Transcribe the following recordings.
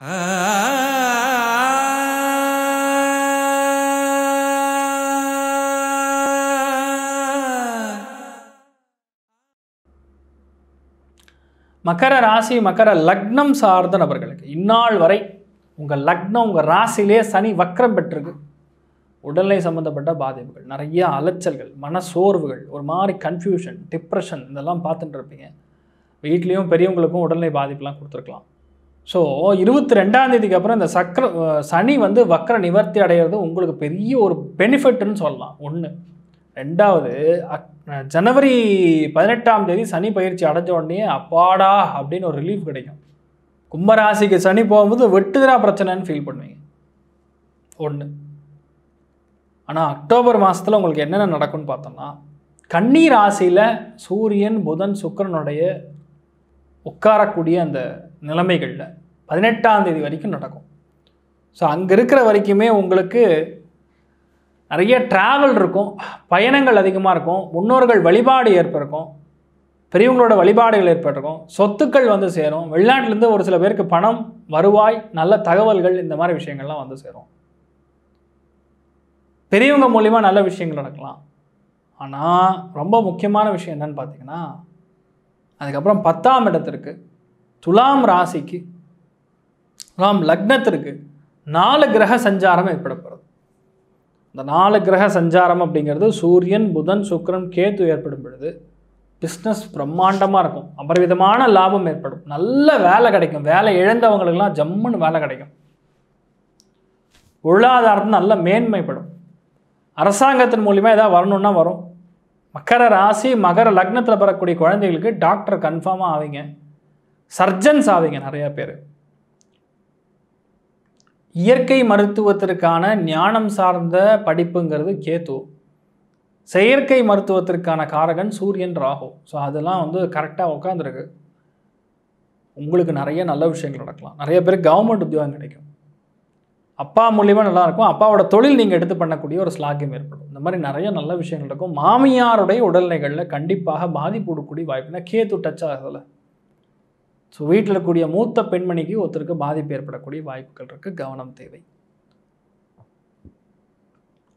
மகர ராசி மகர லக்னம் சார்ந்த நபர்களுக்கு இந்நாள் வரை உங்கள் லக்னம் உங்கள் ராசிலே சனி வக்கரம் பெற்றிருக்கு உடல்நிலை சம்மந்தப்பட்ட பாதிப்புகள் நிறைய அலைச்சல்கள் மன சோர்வுகள் ஒரு மாதிரி கன்ஃபியூஷன் டிப்ரெஷன் இதெல்லாம் பார்த்துட்டு இருப்பீங்க வீட்லேயும் பெரியவங்களுக்கும் உடல்நிலை பாதிப்புலாம் கொடுத்துருக்கலாம் ஸோ இருபத்தி ரெண்டாம் தேதிக்கு அப்புறம் இந்த சக்கர சனி வந்து வக்கர நிவர்த்தி அடைகிறது உங்களுக்கு பெரிய ஒரு பெனிஃபிட்னு சொல்லலாம் ஒன்று ரெண்டாவது ஜனவரி பதினெட்டாம் தேதி சனி பயிற்சி அடைஞ்ச உடனே அப்பாடா அப்படின்னு ஒரு ரிலீஃப் கிடைக்கும் கும்பராசிக்கு சனி போகும்போது வெட்டுதரா பிரச்சனைன்னு ஃபீல் பண்ணுவீங்க ஒன்று ஆனால் அக்டோபர் மாதத்தில் உங்களுக்கு என்னென்ன நடக்கும்னு பார்த்தோம்னா கன்னி ராசியில் சூரியன் புதன் சுக்கரனுடைய உட்காரக்கூடிய அந்த நிலைமைகளில் பதினெட்டாம் தேதி வரைக்கும் நடக்கும் ஸோ அங்கே இருக்கிற வரைக்குமே உங்களுக்கு நிறைய ட்ராவல் இருக்கும் பயணங்கள் அதிகமாக இருக்கும் முன்னோர்கள் வழிபாடு ஏற்பட்டிருக்கும் பெரியவங்களோட வழிபாடுகள் ஏற்பட்டிருக்கும் சொத்துக்கள் வந்து சேரும் வெளிநாட்டிலேருந்து ஒரு சில பேருக்கு பணம் வருவாய் நல்ல தகவல்கள் இந்த மாதிரி விஷயங்கள்லாம் வந்து சேரும் பெரியவங்க மூலிமா நல்ல விஷயங்கள் நடக்கலாம் ஆனால் ரொம்ப முக்கியமான விஷயம் என்னென்னு பார்த்தீங்கன்னா அதுக்கப்புறம் பத்தாம் இடத்திற்கு துலாம் ராசிக்கு நாம் லக்னத்திற்கு நாலு கிரக சஞ்சாரம் ஏற்பட போகிறது இந்த நாலு கிரக சஞ்சாரம் அப்படிங்கிறது சூரியன் புதன் சுக்கரன் கேத்து ஏற்படும் பொழுது பிஸ்னஸ் பிரம்மாண்டமாக இருக்கும் அபரிவிதமான லாபம் ஏற்படும் நல்ல வேலை கிடைக்கும் வேலை இழந்தவங்களுக்கெல்லாம் ஜம்முன்னு வேலை கிடைக்கும் பொருளாதாரத்தை நல்ல மேன்மைப்படும் அரசாங்கத்தின் மூலிமா எதாவது வரணுன்னா வரும் மக்கர ராசி மகர லக்னத்தில் பெறக்கூடிய குழந்தைகளுக்கு டாக்டர் கன்ஃபார்மாக ஆவீங்க சர்ஜன்ஸ் ஆவீங்க நிறையா பேர் இயற்கை மருத்துவத்திற்கான ஞானம் சார்ந்த படிப்புங்கிறது கேத்து செயற்கை மருத்துவத்திற்கான காரகன் சூரியன் ராகு ஸோ அதெல்லாம் வந்து கரெக்டாக உட்காந்துருக்கு உங்களுக்கு நிறைய நல்ல விஷயங்கள் நடக்கலாம் நிறைய பேர் கவர்மெண்ட் உத்தியோகம் கிடைக்கும் அப்பா மூலியமாக நல்லாயிருக்கும் அப்பாவோட தொழில் நீங்கள் எடுத்து பண்ணக்கூடிய ஒரு ஸ்லாகியம் ஏற்படும் இந்த மாதிரி நிறைய நல்ல விஷயங்கள் இருக்கும் மாமியாருடைய உடல்நிலைகளில் கண்டிப்பாக பாதிப்பு விடக்கூடிய வாய்ப்புனா கேத்து டச் ஆகுதில்லை ஸோ வீட்டில் இருக்கக்கூடிய மூத்த பெண்மணிக்கு ஒருத்தருக்கு பாதிப்பு ஏற்படக்கூடிய வாய்ப்புகள் இருக்குது கவனம் தேவை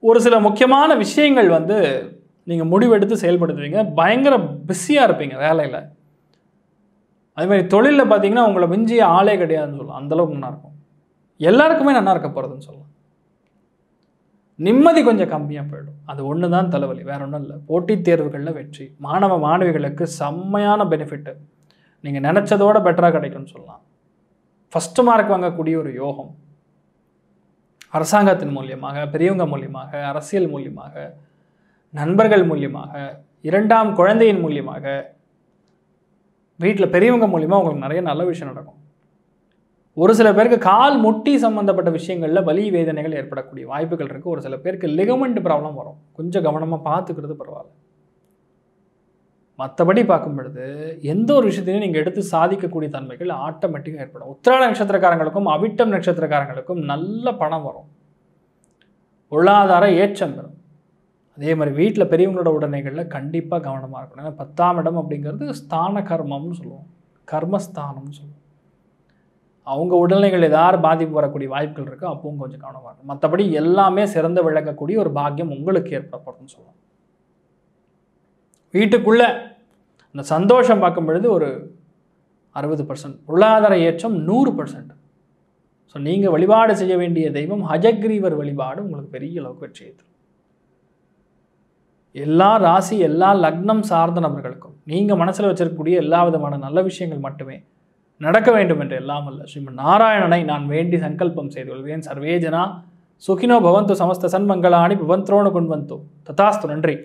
ஒரு சில முக்கியமான விஷயங்கள் வந்து நீங்கள் முடிவெடுத்து செயல்படுத்துவீங்க பயங்கர பிஸியாக இருப்பீங்க வேலையில் அதுமாதிரி தொழிலில் பார்த்தீங்கன்னா உங்களை மிஞ்சிய ஆளே கிடையாதுன்னு சொல்லலாம் அந்தளவுக்கு நல்லா இருக்கும் எல்லாருக்குமே நல்லா இருக்க போகிறதுன்னு சொல்லலாம் நிம்மதி கொஞ்சம் கம்மியாக போயிடும் அது ஒன்று தான் தலைவலி வேற ஒன்றும் இல்லை போட்டித் தேர்வுகளில் வெற்றி மாணவ மாணவிகளுக்கு செம்மையான பெனிஃபிட்டு நீங்கள் நினச்சதோட பெட்டராக கிடைக்கும்னு சொல்லலாம் ஃபஸ்ட்டு மார்க் வாங்கக்கூடிய ஒரு யோகம் அரசாங்கத்தின் மூலியமாக பெரியவங்க மூலியமாக அரசியல் மூலியமாக நண்பர்கள் மூலியமாக இரண்டாம் குழந்தையின் மூலியமாக வீட்டில் பெரியவங்க மூலியமாக உங்களுக்கு நிறைய நல்ல விஷயம் நடக்கும் ஒரு சில பேருக்கு கால் முட்டி சம்மந்தப்பட்ட விஷயங்களில் வலி வேதனைகள் ஏற்படக்கூடிய வாய்ப்புகள் இருக்குது ஒரு சில பேருக்கு லிகமெண்ட் ப்ராப்ளம் வரும் கொஞ்சம் கவனமாக பார்த்துக்கிறது பரவாயில்ல மற்றபடி பார்க்கும் பொழுது எந்த ஒரு விஷயத்தையும் நீங்கள் எடுத்து சாதிக்கக்கூடிய தன்மைகள் ஆட்டோமேட்டிக்காக ஏற்படும் உத்திராட நட்சத்திரக்காரங்களுக்கும் அவிட்டம் நட்சத்திரக்காரங்களுக்கும் நல்ல பணம் வரும் பொருளாதார ஏற்றம் பெறும் அதே மாதிரி வீட்டில் பெரியவங்களோட உடனைகளில் கண்டிப்பாக கவனமாக இருக்கணும் ஏன்னா பத்தாம் இடம் அப்படிங்கிறது ஸ்தான கர்மம்னு சொல்லுவோம் கர்மஸ்தானம்னு சொல்லுவோம் அவங்க உடல்நிலைகள் ஏதாவது பாதிப்பு வரக்கூடிய வாய்ப்புகள் இருக்குது அப்பவும் கொஞ்சம் கவனமாக இருக்கும் மற்றபடி எல்லாமே சிறந்து விளங்கக்கூடிய ஒரு பாக்கியம் உங்களுக்கு ஏற்படப்படும் சொல்லுவோம் வீட்டுக்குள்ளே அந்த சந்தோஷம் பார்க்கும் பொழுது ஒரு அறுபது பர்சன்ட் பொருளாதார ஏற்றம் நூறு பர்சன்ட் ஸோ நீங்கள் வழிபாடு செய்ய வேண்டிய தெய்வம் ஹஜக்ரீவர் வழிபாடு உங்களுக்கு பெரிய அளவுக்கு வெற்றியை தரும் எல்லா ராசி எல்லா லக்னம் சார்ந்த நபர்களுக்கும் நீங்கள் மனசில் வச்சிருக்கக்கூடிய எல்லா விதமான நல்ல விஷயங்கள் மட்டுமே நடக்க வேண்டும் என்று எல்லாம் அல்ல ஸ்ரீமன் நாராயணனை நான் வேண்டி சங்கல்பம் செய்து கொள்வேன் சர்வேஜனா சுகினோ பவந்து சமஸ்த சன்மங்களானி புவந்த்ரோனு கொண்டு வந்தோம் ததாஸ்து நன்றி